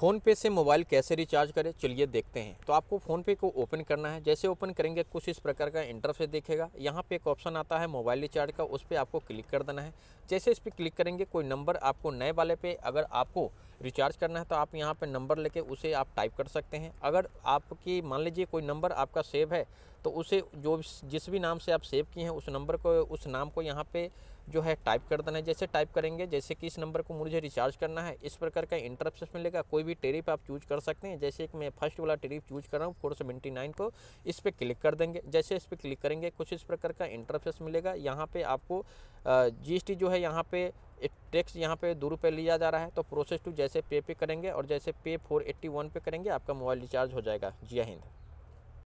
PhonePe से mobile कैसे recharge करें चलिए देखते हैं तो आपको फ़ोनपे को ओपन करना है जैसे ओपन करेंगे कुछ इस प्रकार का इंटरफेस देखेगा यहाँ पे एक ऑप्शन आता है मोबाइल रिचार्ज का उस पर आपको क्लिक कर देना है जैसे इस पर क्लिक करेंगे कोई नंबर आपको नए वाले पे अगर आपको रिचार्ज करना है तो आप यहाँ पर नंबर लेके उसे आप टाइप कर सकते हैं अगर आपकी मान लीजिए कोई नंबर आपका सेव है तो उसे जो जिस भी नाम से आप सेव किए हैं उस नंबर को उस नाम को यहाँ पे जो है टाइप कर देना है जैसे टाइप करेंगे जैसे कि इस नंबर को मुझे रिचार्ज करना है इस प्रकार का इंटरप्ट मिलेगा कोई भी टेरिप आप चूज कर सकते हैं जैसे कि मैं फर्स्ट वाला टेरिप चूज कर रहा हूँ फोर सेवेंटी नाइन को इस पर क्लिक कर देंगे जैसे इस पर क्लिक करेंगे कुछ इस प्रकार का इंटरप्ट मिलेगा यहाँ पर आपको जी जो है यहाँ पर एक टैक्स यहाँ पे दो रुपये लिया जा रहा है तो प्रोसेस टू जैसे पे पे करेंगे और जैसे पे फोर एट्टी वन पे करेंगे आपका मोबाइल रिचार्ज हो जाएगा जिया हिंद